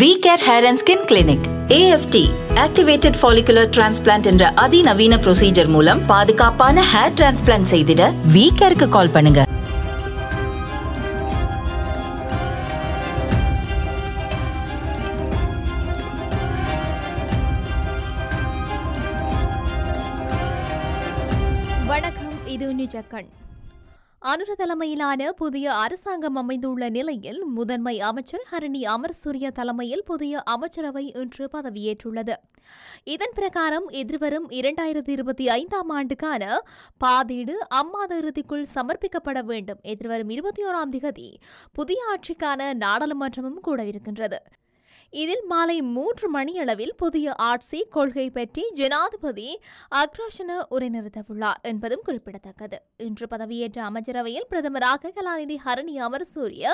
we care hair and skin clinic AFT activated follicular transplant என்ற அதிநவீன procedure மூலம் பாதுகாப்பான ஹேர் டிரான்ஸ்பிளான்ட் செய்திட வி கேருக்கு கால் பண்ணுங்க வணக்கம் இது நிஜக்கண் அனுர தலைமையிலான புதிய அரசாங்கம் அமைந்துள்ள நிலையில் முதன்மை அமைச்சர் ஹரணி அமர் சூரிய தலைமையில் புதிய அமைச்சரவை இன்று பதவியேற்றுள்ளது இதன் பிரகாரம் எதிர்வரும் இரண்டாயிரத்தி இருபத்தி ஐந்தாம் ஆண்டுக்கான பாதீடு அம்மாத இறுதிக்குள் சமர்ப்பிக்கப்பட வேண்டும் எதிர்வரும் இருபத்தி ஓராம் திகதி புதிய ஆட்சிக்கான நாடாளுமன்றமும் கூடவிருக்கின்றது இதில் மாலை மூன்று மணியளவில் புதிய ஆட்சி கொள்கை பற்றி ஜனாதிபதி அக்ராஷன உரைநிறுத்தவுள்ளார் என்பதும் குறிப்பிடத்தக்கது இன்று பதவியேற்ற அமைச்சரவையில் பிரதமராக கலாநிதி ஹரணி அமர் சூரிய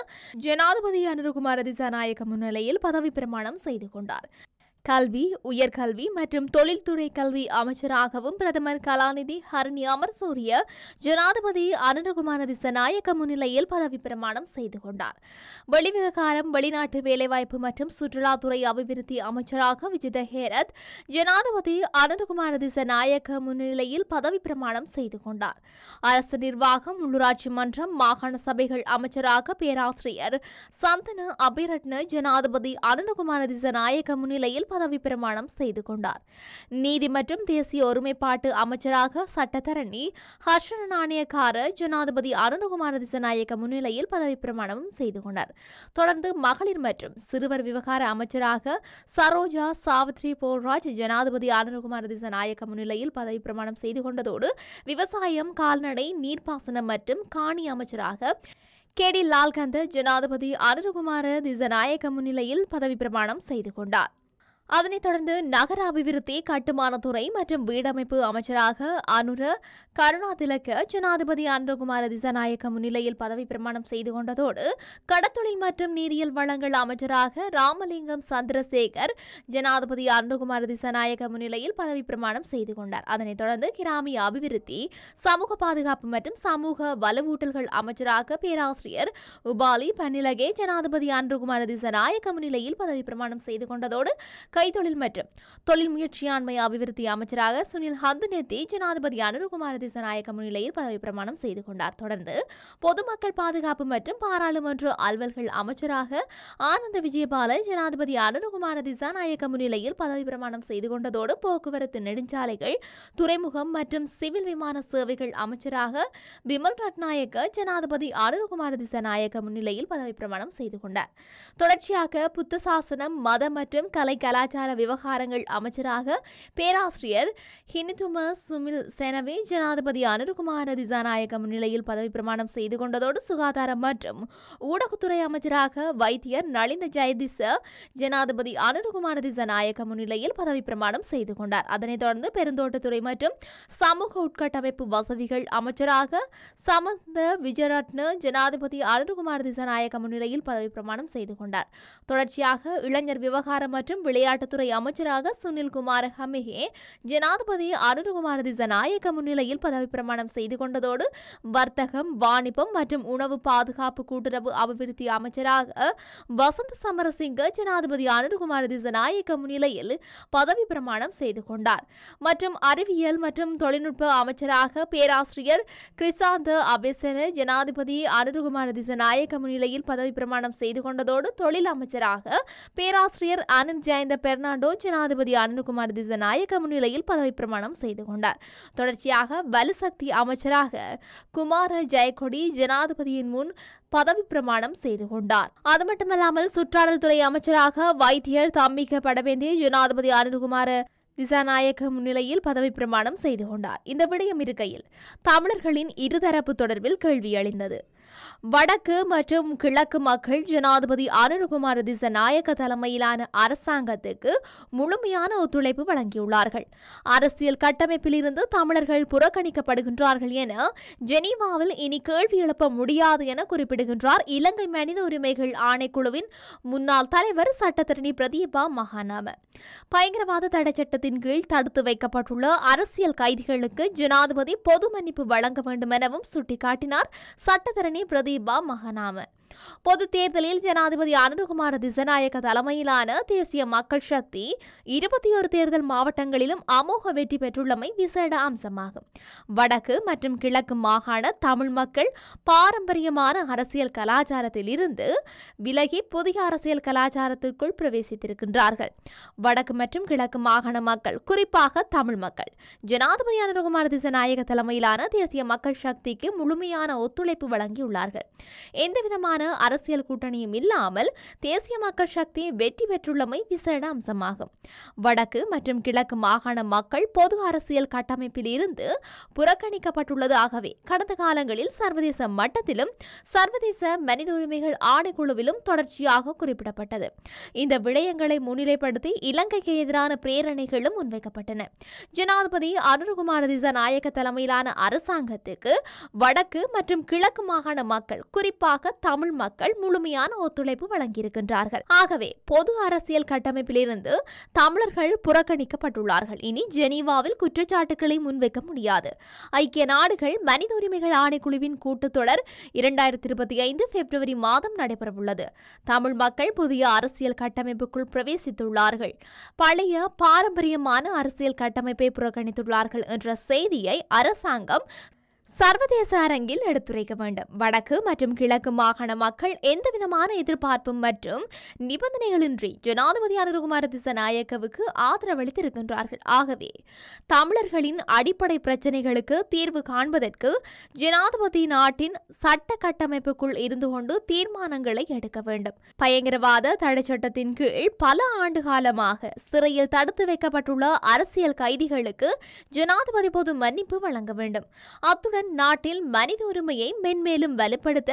ஜனாதிபதி அனுருகுமார திசாநாயக முன்னிலையில் பதவி பிரமாணம் செய்து கொண்டார் கல்வி உயர்கல்வி மற்றும் தொழில்துறை கல்வி அமைச்சராகவும் பிரதமர் கலாநிதி ஹரணி அமர் சூரிய ஜனாதிபதி அனந்தகுமாரதி சநாயக முன்னிலையில் பதவி பிரமாணம் செய்து கொண்டார் வெளிவிவகாரம் வெளிநாட்டு வேலைவாய்ப்பு மற்றும் சுற்றுலாத்துறை அபிவிருத்தி அமைச்சராக விஜித ஹேரத் ஜனாதிபதி அனந்தகுமாரதி திசநாயக்க முன்னிலையில் பதவி பிரமாணம் செய்து கொண்டார் அரசு நிர்வாகம் உள்ளூராட்சி மன்றம் மாகாண சபைகள் அமைச்சராக பேராசிரியர் சந்தன அபிரட்ன ஜனாதிபதி அனந்தகுமாரதி சநாயக முன்னிலையில் பதவி பிரமாணம் செய்து கொண்டார் நீதி மற்றும் தேசிய ஒருமைப்பாட்டு அமைச்சராக சட்டத்தரணி ஹர்ஷன நாணயக்கார ஜனாதிபதி அருணகுமார திசநாயக்க முன்னிலையில் பதவி பிரமாணமும் செய்து கொண்டார் தொடர்ந்து மகளிர் மற்றும் சிறுவர் விவகார அமைச்சராக சரோஜா சாவித்ரி போல்ராஜ் ஜனாதிபதி அருணகுமார திசநாயக்க முன்னிலையில் பதவி பிரமாணம் செய்து கொண்டதோடு விவசாயம் கால்நடை நீர்ப்பாசனம் மற்றும் காணி அமைச்சராக கேடி லால்கந்த ஜனாதிபதி அருணகுமார திசநாயக்க முன்னிலையில் பதவி பிரமாணம் செய்து கொண்டார் அதனைத் தொடர்ந்து நகர அபிவிருத்தி கட்டுமானத்துறை மற்றும் வீடமைப்பு அமைச்சராக அனுர கருணாதிலக்க ஜனாதிபதி அன்றகுமார திசாநாயக்க முன்னிலையில் பதவி பிரமாணம் செய்து கொண்டதோடு கடத்தொழில் மற்றும் நீரியல் வளங்கள் அமைச்சராக ராமலிங்கம் சந்திரசேகர் ஜனாதிபதி அன்றகுமார திசாநாயக்க முன்னிலையில் பதவி பிரமாணம் செய்து கொண்டார் அதனைத் தொடர்ந்து கிராமிய அபிவிருத்தி சமூக பாதுகாப்பு மற்றும் சமூக வலுவூட்டல்கள் அமைச்சராக பேராசிரியர் உபாலி பன்னிலகே ஜனாதிபதி அன்றகுமார திசநாயக்க முன்னிலையில் பதவி பிரமாணம் செய்து கொண்டதோடு கைத்தொழில் மற்றும் தொழில் முயற்சியாண்மை அபிவிருத்தி அமைச்சராக சுனில் ஹந்துநேத்தி ஜனாதிபதி அனுருகுமார தேசநாயக முன்னிலையில் பதவி பிரமாணம் செய்து கொண்டார் தொடர்ந்து பொதுமக்கள் பாதுகாப்பு மற்றும் பாராளுமன்ற அலுவல்கள் அமைச்சராக ஆனந்த விஜயபால ஜனாதிபதி அனுருகுமார திசாநாயக முன்னிலையில் பதவி பிரமாணம் செய்து கொண்டதோடு போக்குவரத்து நெடுஞ்சாலைகள் துறைமுகம் மற்றும் சிவில் விமான சேவைகள் அமைச்சராக விமல் ரட்நாயக்க ஜனாதிபதி அனுருகுமார திசாநாயக முன்னிலையில் பதவி பிரமாணம் செய்து கொண்டார் தொடர்ச்சியாக புத்த சாசனம் மதம் மற்றும் கலை கலா கலாச்சார விவகாரங்கள் அமைச்சராக பேராசிரியர் ஹினிதும சுமில் செனவே ஜனாதிபதி அனுர்குமார திசாநாயக்க முன்னிலையில் பதவி பிரமாணம் செய்து கொண்டதோடு சுகாதாரம் மற்றும் ஊடகத்துறை அமைச்சராக வைத்தியர் நளிந்த ஜெயதிச ஜனாதிபதி அனுர்குமார திசாநாயக்க முன்னிலையில் பதவி பிரமாணம் செய்து கொண்டார் அதனைத் தொடர்ந்து பெருந்தோட்டத்துறை மற்றும் சமூக உட்கட்டமைப்பு வசதிகள் அமைச்சராக சமந்த விஜயரட்ன ஜனாதிபதி அனுருகுமார் திசாநாயக்க முன்னிலையில் பதவி பிரமாணம் செய்து கொண்டார் தொடர்ச்சியாக இளைஞர் விவகாரம் மற்றும் விளையாட்டு விளையாட்டுத்துறை அமைச்சராக குமார் ஹமிகே ஜனாதிபதி அருண்குமார் திசநாயக முன்னிலையில் பதவி பிரமாணம் செய்து கொண்டதோடு வர்த்தகம் வாணிபம் மற்றும் உணவு பாதுகாப்பு கூட்டுறவு அபிவிருத்தி அமைச்சராக வசந்த் சமரசிங்க ஜனாதிபதி அருண்குமார் திசநாயக முன்னிலையில் பதவி பிரமாணம் செய்து கொண்டார் மற்றும் அறிவியல் மற்றும் தொழில்நுட்ப அமைச்சராக பேராசிரியர் கிரிசாந்த அபேசன ஜனாதிபதி அருண்குமார் திசநாயக முன்னிலையில் பதவி பிரமாணம் செய்து கொண்டதோடு தொழில் அமைச்சராக பேராசிரியர் அனந்த் ஜெயந்த பெர்னாண்டோ ஜனாதிபதி அனந்தகுமார் திசநாயக்க முன்னிலையில் பதவி பிரமாணம் செய்து கொண்டார் தொடர்ச்சியாக வலுசக்தி அமைச்சராக குமார ஜெயக்கொடி ஜனாதிபதியின் முன் பதவி பிரமாணம் செய்து கொண்டார் அது மட்டுமல்லாமல் சுற்றாடல் துறை அமைச்சராக வைத்தியர் தம்பிக்கப்பட வேண்டிய ஜனாதிபதி அனந்தகுமார திசாநாயக முன்னிலையில் பதவி பிரமாணம் செய்து கொண்டார் இந்த விடயம் இருக்கையில் தமிழர்களின் இருதரப்பு தொடர்பில் கேள்வி எழுந்தது வடக்கு மற்றும் கிழக்கு மக்கள் ஜனாதிபதி அனுருகுமார திசநாயக்க தலைமையிலான அரசாங்கத்துக்கு முழுமையான ஒத்துழைப்பு வழங்கியுள்ளார்கள் அரசியல் கட்டமைப்பில் இருந்து தமிழர்கள் புறக்கணிக்கப்படுகின்றார்கள் என ஜெனீவாவில் இனி கேள்வி எழுப்ப முடியாது என குறிப்பிடுகின்றார் இலங்கை மனித உரிமைகள் ஆணைக்குழுவின் முன்னாள் தலைவர் சட்டத்தரணி பிரதீபா மகாநாம பயங்கரவாத தடை சட்டத்தின் கீழ் தடுத்து வைக்கப்பட்டுள்ள அரசியல் கைதிகளுக்கு ஜனாதிபதி பொது மன்னிப்பு வழங்க வேண்டும் எனவும் சுட்டிக்காட்டினார் சட்டத்தரணி பிரதீபா மகனாம பொது தேர்தலில் ஜனாதிபதி அனுருகுமார திசநாயக தலைமையிலான தேசிய மக்கள் சக்தி இருபத்தி ஒரு தேர்தல் மாவட்டங்களிலும் அமோக வெற்றி பெற்றுள்ளமை விசேட அம்சமாகும் வடக்கு மற்றும் கிழக்கு மாகாண தமிழ் மக்கள் பாரம்பரியமான அரசியல் கலாச்சாரத்தில் இருந்து விலகி புதிய அரசியல் கலாச்சாரத்திற்குள் பிரவேசித்திருக்கின்றார்கள் வடக்கு மற்றும் கிழக்கு மாகாண மக்கள் குறிப்பாக தமிழ் மக்கள் ஜனாதிபதி அனுருகுமார திசநாயக தலைமையிலான தேசிய மக்கள் சக்திக்கு முழுமையான ஒத்துழைப்பு வழங்கியுள்ளார்கள் எந்தவிதமான வலுவான அரசியல் கூட்டணியும் இல்லாமல் தேசிய மக்கள் சக்தி வெற்றி பெற்றுள்ளமை விசேட அம்சமாகும் வடக்கு மற்றும் கிழக்கு மாகாண மக்கள் பொது அரசியல் கட்டமைப்பில் இருந்து புறக்கணிக்கப்பட்டுள்ளதாகவே கடந்த காலங்களில் சர்வதேச மட்டத்திலும் சர்வதேச மனித உரிமைகள் ஆணைக்குழுவிலும் தொடர்ச்சியாக குறிப்பிடப்பட்டது இந்த விடயங்களை முன்னிலைப்படுத்தி இலங்கைக்கு எதிரான பிரேரணைகளும் முன்வைக்கப்பட்டன ஜனாதிபதி அனுருகுமார திசநாயக்க தலைமையிலான அரசாங்கத்துக்கு வடக்கு மற்றும் கிழக்கு மாகாண மக்கள் குறிப்பாக தமிழ் தமிழ் மக்கள் முழுமையான ஒத்துழைப்பு வழங்கியிருக்கின்றார்கள் ஆகவே பொது அரசியல் கட்டமைப்பிலிருந்து தமிழர்கள் புறக்கணிக்கப்பட்டுள்ளார்கள் இனி ஜெனீவாவில் குற்றச்சாட்டுகளை முன்வைக்க முடியாது ஐக்கிய நாடுகள் மனித உரிமைகள் ஆணைக்குழுவின் கூட்டத்தொடர் இரண்டாயிரத்தி இருபத்தி ஐந்து பிப்ரவரி மாதம் நடைபெறவுள்ளது தமிழ் மக்கள் புதிய அரசியல் கட்டமைப்புக்குள் பிரவேசித்துள்ளார்கள் பழைய பாரம்பரியமான அரசியல் கட்டமைப்பை புறக்கணித்துள்ளார்கள் என்ற செய்தியை அரசாங்கம் சர்வதேச அரங்கில் எடுத்துரைக்க வேண்டும் வடக்கு மற்றும் கிழக்கு மாகாண மக்கள் எந்தவிதமான எதிர்பார்ப்பும் மற்றும் நிபந்தனைகளின்றி ஜனாதிபதி அனுருகுமார திசநாயக்கவுக்கு ஆதரவளித்திருக்கின்றார்கள் ஆகவே தமிழர்களின் அடிப்படை பிரச்சினைகளுக்கு தீர்வு காண்பதற்கு ஜனாதிபதி நாட்டின் சட்ட கட்டமைப்புக்குள் இருந்து கொண்டு தீர்மானங்களை எடுக்க வேண்டும் பயங்கரவாத தடை சட்டத்தின் கீழ் பல ஆண்டு காலமாக சிறையில் தடுத்து வைக்கப்பட்டுள்ள அரசியல் கைதிகளுக்கு ஜனாதிபதி பொது மன்னிப்பு வழங்க வேண்டும் அத்துடன் இத்துடன் நாட்டில் மனித உரிமையை மென்மேலும் வலுப்படுத்த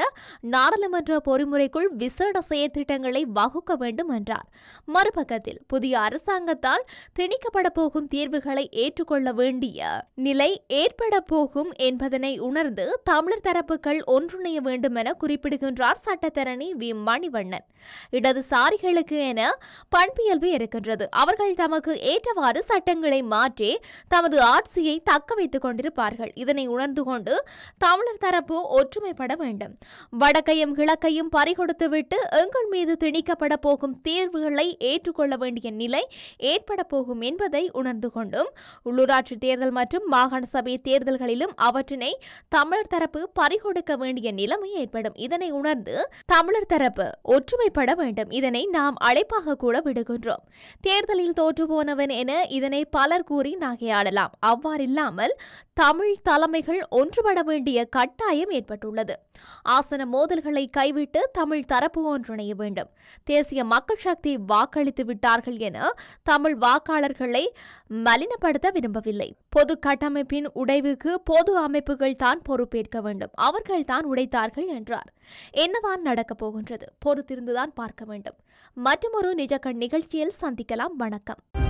நாடாளுமன்ற பொறிமுறைக்குள் விசேட செயற்திட்டங்களை வகுக்க வேண்டும் என்றார் மறுபக்கத்தில் புதிய அரசாங்கத்தால் திணிக்கப்பட போகும் தீர்வுகளை ஏற்றுக்கொள்ள வேண்டிய நிலை ஏற்பட போகும் என்பதனை உணர்ந்து தமிழர் தரப்புகள் ஒன்றிணைய வேண்டும் என குறிப்பிடுகின்றார் சட்டத்தரணி வி மணிவண்ணன் இடதுசாரிகளுக்கு என பண்பியல்பு இருக்கின்றது அவர்கள் தமக்கு ஏற்றவாறு சட்டங்களை மாற்றி தமது ஆட்சியை தக்க வைத்துக் கொண்டிருப்பார்கள் இதனை உணர்ந்து கொண்டு தமிழர் தரப்பு ஒற்றுமைப்பட வேண்டும் வடக்கையும் கிழக்கையும் பறிகொடுத்துவிட்டு எங்கள் மீது திணிக்கப்பட போகும் தேர்வுகளை ஏற்றுக்கொள்ள வேண்டிய நிலை ஏற்பட போகும் என்பதை உணர்ந்து கொண்டும் உள்ளூராட்சி தேர்தல் மற்றும் மாகாண சபை தேர்தல்களிலும் அவற்றினை தமிழர் தரப்பு பறிகொடுக்க வேண்டிய நிலைமை ஏற்படும் இதனை உணர்ந்து தமிழர் தரப்பு ஒற்றுமைப்பட வேண்டும் இதனை நாம் அழைப்பாக கூட விடுகின்றோம் தேர்தலில் தோற்று போனவன் என இதனை பலர் கூறி நகையாடலாம் அவ்வாறில்லாமல் தமிழ் தலைமைகள் ஒன்றுபட வேண்டிய கட்டாயம் ஏற்பட்டுள்ளது ஆசன மோதல்களை கைவிட்டு தமிழ் தரப்பு ஒன்றிணைய வேண்டும் தேசிய மக்கள் சக்தி வாக்களித்து விட்டார்கள் என தமிழ் வாக்காளர்களை மலினப்படுத்த விரும்பவில்லை பொது கட்டமைப்பின் உடைவுக்கு பொது அமைப்புகள் தான் பொறுப்பேற்க வேண்டும் அவர்கள் தான் உடைத்தார்கள் என்றார் என்னதான் நடக்கப் போகின்றது பொறுத்திருந்துதான் பார்க்க வேண்டும் மற்றொரு நிஜக்கண் நிகழ்ச்சியில் சந்திக்கலாம் வணக்கம்